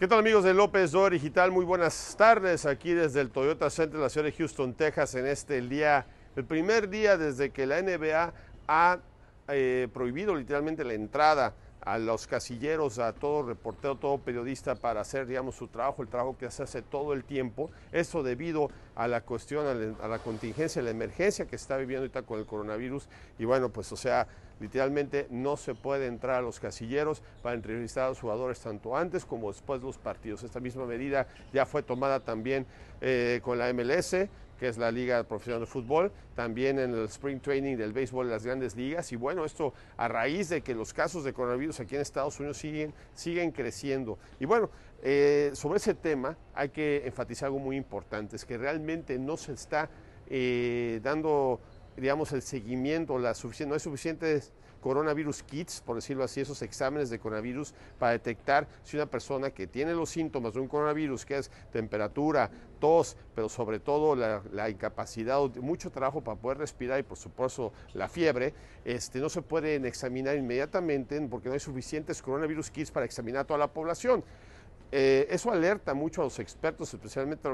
¿Qué tal amigos de López Dor Digital? Muy buenas tardes aquí desde el Toyota Center de la ciudad de Houston, Texas, en este día, el primer día desde que la NBA ha eh, prohibido literalmente la entrada a los casilleros, a todo reportero, todo periodista para hacer, digamos, su trabajo, el trabajo que se hace todo el tiempo. Esto debido a la cuestión, a la, contingencia, a la emergencia que está viviendo ahorita con el coronavirus. Y bueno, pues o sea, Literalmente no se puede entrar a los casilleros para entrevistar a los jugadores tanto antes como después de los partidos. Esta misma medida ya fue tomada también eh, con la MLS que es la Liga Profesional de Fútbol, también en el Spring Training del béisbol de las grandes ligas. Y bueno, esto a raíz de que los casos de coronavirus aquí en Estados Unidos siguen, siguen creciendo. Y bueno, eh, sobre ese tema hay que enfatizar algo muy importante, es que realmente no se está eh, dando digamos, el seguimiento, la no hay suficientes coronavirus kits, por decirlo así, esos exámenes de coronavirus para detectar si una persona que tiene los síntomas de un coronavirus, que es temperatura, tos, pero sobre todo la, incapacidad, mucho trabajo para poder respirar y por supuesto la fiebre, este, no se pueden examinar inmediatamente porque no hay suficientes coronavirus kits para examinar a toda la población. Eh, eso alerta mucho a los expertos, especialmente a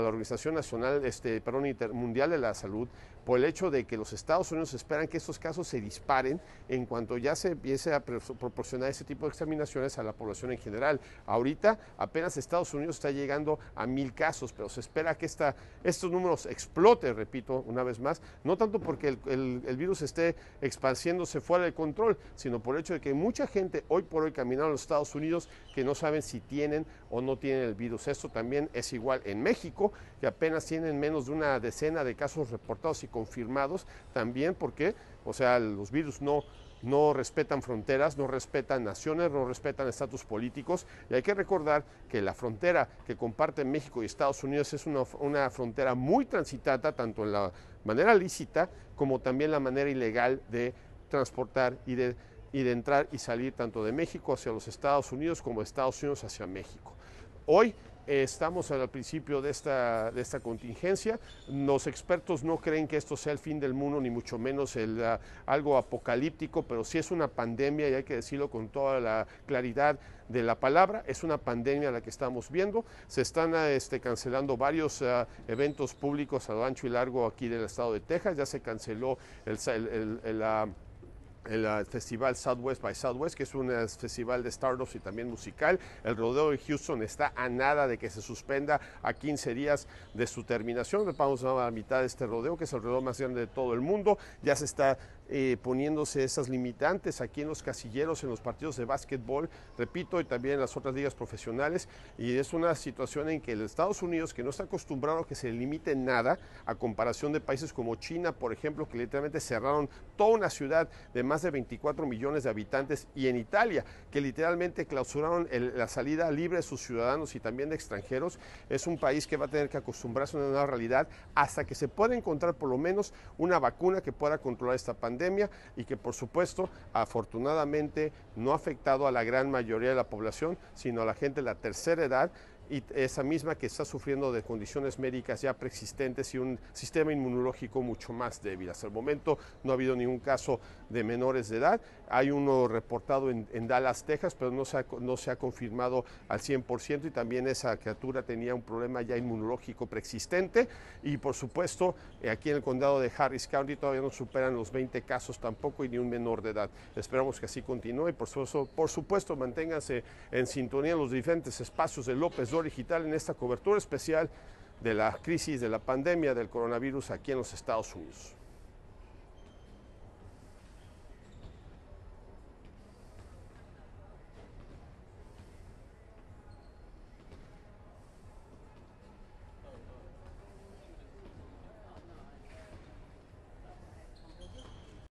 la Organización Nacional, este, perdón, Mundial de la Salud, por el hecho de que los Estados Unidos esperan que estos casos se disparen en cuanto ya se empiece a proporcionar ese tipo de examinaciones a la población en general. Ahorita apenas Estados Unidos está llegando a mil casos, pero se espera que estos números exploten, repito una vez más, no tanto porque el, virus esté expandiéndose fuera de control, sino por el hecho de que mucha gente hoy por hoy caminando a los Estados Unidos que no saben si tienen o no tienen el virus. Esto también es igual en México, que apenas tienen menos de una decena de casos reportados confirmados también porque, o sea, los virus no, no respetan fronteras, no respetan naciones, no respetan estatus políticos. Y hay que recordar que la frontera que comparten México y Estados Unidos es una, frontera muy transitada, tanto en la manera lícita como también la manera ilegal de transportar y de, y de entrar y salir tanto de México hacia los Estados Unidos como de Estados Unidos hacia México. Hoy estamos al principio de esta, esta contingencia. Los expertos no creen que esto sea el fin del mundo, ni mucho menos ah, algo apocalíptico, pero sí es una pandemia y hay que decirlo con toda la claridad de la palabra. Es una pandemia la que estamos viendo. Se están ah, este, cancelando varios ah, eventos públicos a lo ancho y largo aquí del estado de Texas. Ya se canceló el el ah, festival Southwest by Southwest, que es un festival de startups y también musical. El rodeo de Houston está a nada de que se suspenda a 15 días de su terminación. Vamos a la mitad de este rodeo, que es el rodeo más grande de todo el mundo. Ya se está eh, poniéndose esas limitantes aquí en los casilleros, en los partidos de básquetbol, repito, y también en las otras ligas profesionales. Y es una situación en que el Estados Unidos, que no está acostumbrado a que se limite nada, a comparación de países como China, por ejemplo, que literalmente cerraron toda una ciudad de más de 24 millones de habitantes, y en Italia, que literalmente clausuraron la salida libre de sus ciudadanos y también de extranjeros, es un país que va a tener que acostumbrarse a una nueva realidad hasta que se pueda encontrar por lo menos una vacuna que pueda controlar esta pandemia y que por supuesto afortunadamente no ha afectado a la gran mayoría de la población, sino a la gente de la tercera edad y esa misma que está sufriendo de condiciones médicas ya preexistentes y un sistema inmunológico mucho más débil. Hasta el momento no ha habido ningún caso de menores de edad. Hay uno reportado en, Dallas, Texas, pero no se, ha, no se ha confirmado al 100% y también esa criatura tenía un problema ya inmunológico preexistente y por supuesto eh, aquí en el condado de Harris County todavía no superan los 20 casos tampoco y ni un menor de edad. Esperamos que así continúe y por supuesto, por supuesto manténganse en sintonía los diferentes espacios de López Digital en esta cobertura especial de la crisis de la pandemia del coronavirus aquí en los Estados Unidos.